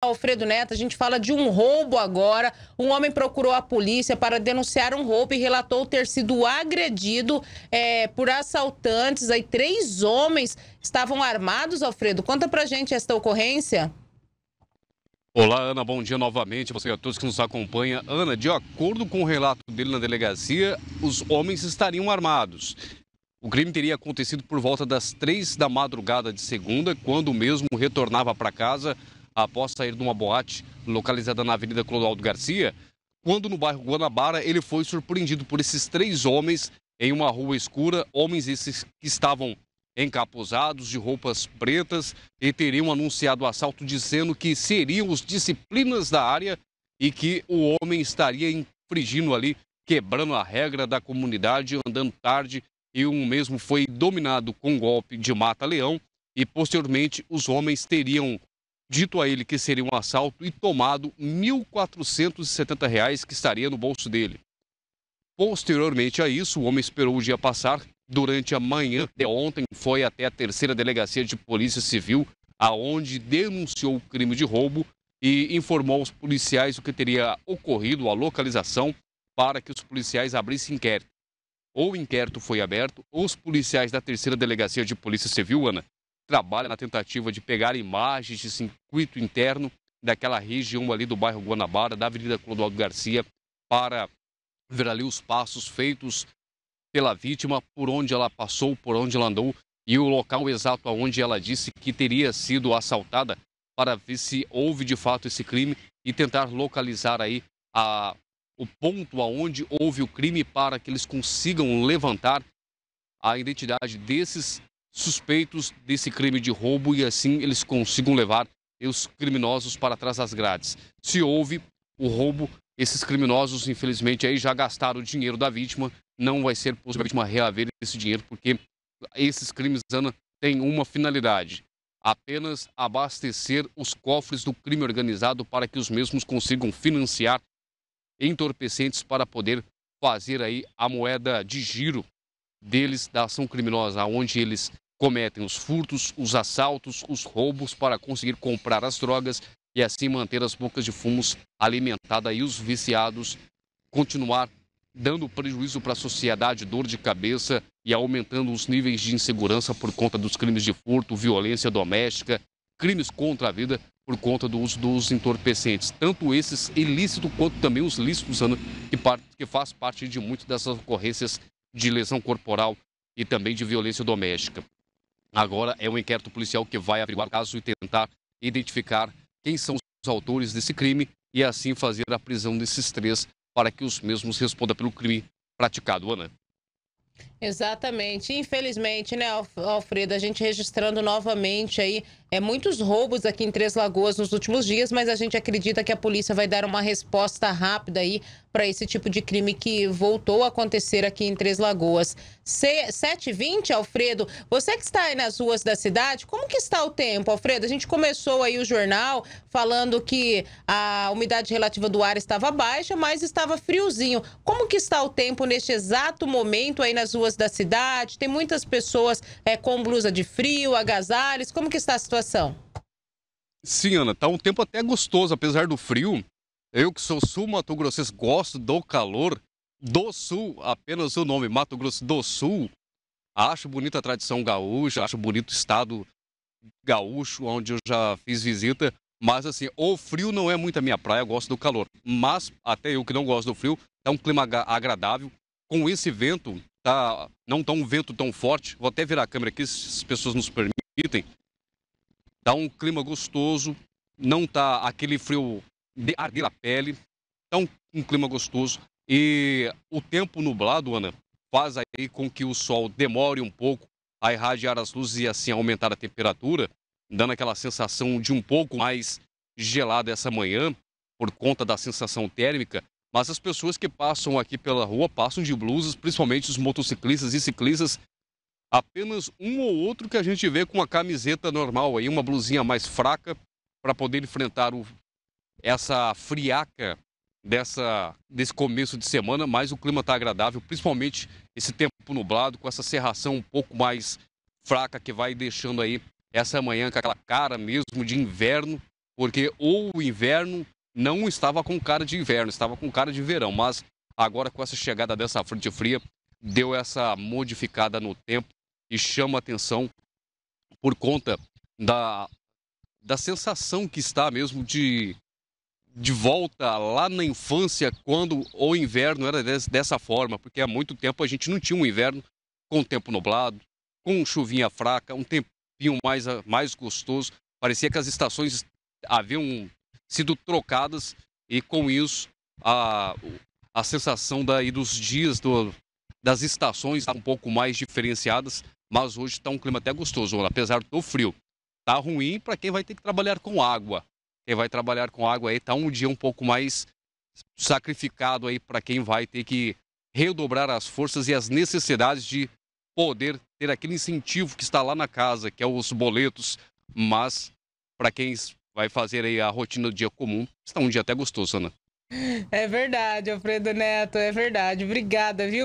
Alfredo Neto, a gente fala de um roubo agora. Um homem procurou a polícia para denunciar um roubo e relatou ter sido agredido é, por assaltantes. Aí três homens estavam armados, Alfredo. Conta pra gente esta ocorrência. Olá, Ana, bom dia novamente. Você e a todos que nos acompanham. Ana, de acordo com o relato dele na delegacia, os homens estariam armados. O crime teria acontecido por volta das três da madrugada de segunda, quando o mesmo retornava para casa após sair de uma boate localizada na Avenida Clodoaldo Garcia, quando no bairro Guanabara ele foi surpreendido por esses três homens em uma rua escura, homens esses que estavam encapuzados, de roupas pretas, e teriam anunciado o assalto dizendo que seriam os disciplinas da área e que o homem estaria infringindo ali, quebrando a regra da comunidade, andando tarde, e um mesmo foi dominado com um golpe de mata-leão, e posteriormente os homens teriam dito a ele que seria um assalto e tomado R$ 1.470 que estaria no bolso dele. Posteriormente a isso, o homem esperou o dia passar. Durante a manhã de ontem, foi até a terceira delegacia de polícia civil, aonde denunciou o crime de roubo e informou aos policiais o que teria ocorrido, a localização, para que os policiais abrissem inquérito. Ou o inquérito foi aberto, os policiais da terceira delegacia de polícia civil, Ana, trabalha na tentativa de pegar imagens de circuito interno daquela região ali do bairro Guanabara, da Avenida Clodoaldo Garcia, para ver ali os passos feitos pela vítima, por onde ela passou, por onde ela andou e o local exato aonde ela disse que teria sido assaltada para ver se houve de fato esse crime e tentar localizar aí a, o ponto aonde houve o crime para que eles consigam levantar a identidade desses suspeitos desse crime de roubo e assim eles consigam levar os criminosos para trás das grades. Se houve o roubo, esses criminosos, infelizmente, aí já gastaram o dinheiro da vítima, não vai ser possível a vítima reaver esse dinheiro, porque esses crimes, Ana, têm uma finalidade, apenas abastecer os cofres do crime organizado para que os mesmos consigam financiar entorpecentes para poder fazer aí a moeda de giro deles da ação criminosa, onde eles cometem os furtos, os assaltos, os roubos para conseguir comprar as drogas e assim manter as bocas de fumos alimentadas e os viciados continuar dando prejuízo para a sociedade, dor de cabeça e aumentando os níveis de insegurança por conta dos crimes de furto, violência doméstica, crimes contra a vida por conta do uso dos entorpecentes, tanto esses ilícitos quanto também os lícitos, que, que faz parte de muitas dessas ocorrências de lesão corporal e também de violência doméstica. Agora é um inquérito policial que vai averiguar o caso e tentar identificar quem são os autores desse crime e assim fazer a prisão desses três para que os mesmos respondam pelo crime praticado, Ana. Exatamente. Infelizmente, né, Alfredo, a gente registrando novamente aí é, muitos roubos aqui em Três Lagoas nos últimos dias, mas a gente acredita que a polícia vai dar uma resposta rápida aí para esse tipo de crime que voltou a acontecer aqui em Três Lagoas. 7h20, Alfredo, você que está aí nas ruas da cidade, como que está o tempo, Alfredo? A gente começou aí o jornal falando que a umidade relativa do ar estava baixa, mas estava friozinho. Como que está o tempo neste exato momento aí nas ruas ruas da cidade? Tem muitas pessoas é, com blusa de frio, agasalhos. Como que está a situação? Sim, Ana, tá um tempo até gostoso, apesar do frio. Eu que sou sul Mato Grossense gosto do calor do sul, apenas o nome Mato Grosso do Sul. Acho bonita a tradição gaúcha, acho bonito o estado gaúcho, onde eu já fiz visita. Mas assim, o frio não é muito a minha praia, eu gosto do calor. Mas até eu que não gosto do frio, é um clima agradável. Com esse vento, tá, não tá um vento tão forte. Vou até virar a câmera aqui, se as pessoas nos permitem. Tá um clima gostoso, não tá aquele frio de arder a pele. Tá um, um clima gostoso. E o tempo nublado, Ana, faz aí com que o sol demore um pouco a irradiar as luzes e assim aumentar a temperatura, dando aquela sensação de um pouco mais gelada essa manhã, por conta da sensação térmica, mas as pessoas que passam aqui pela rua passam de blusas, principalmente os motociclistas e ciclistas. Apenas um ou outro que a gente vê com uma camiseta normal aí, uma blusinha mais fraca, para poder enfrentar o, essa friaca dessa, desse começo de semana, mas o clima está agradável, principalmente esse tempo nublado, com essa serração um pouco mais fraca que vai deixando aí essa manhã com aquela cara mesmo de inverno, porque ou o inverno não estava com cara de inverno, estava com cara de verão, mas agora com essa chegada dessa frente fria, deu essa modificada no tempo e chama atenção por conta da, da sensação que está mesmo de, de volta lá na infância, quando o inverno era dessa forma, porque há muito tempo a gente não tinha um inverno com tempo nublado, com chuvinha fraca, um tempinho mais, mais gostoso. Parecia que as estações haviam sido trocadas e com isso a, a sensação daí dos dias do, das estações está um pouco mais diferenciadas, mas hoje está um clima até gostoso, apesar do frio. Tá ruim para quem vai ter que trabalhar com água. Quem vai trabalhar com água aí tá um dia um pouco mais sacrificado aí para quem vai ter que redobrar as forças e as necessidades de poder ter aquele incentivo que está lá na casa, que é os boletos, mas para quem vai fazer aí a rotina do dia comum. Está um dia até gostoso, Ana. É verdade, Alfredo Neto, é verdade. Obrigada, viu?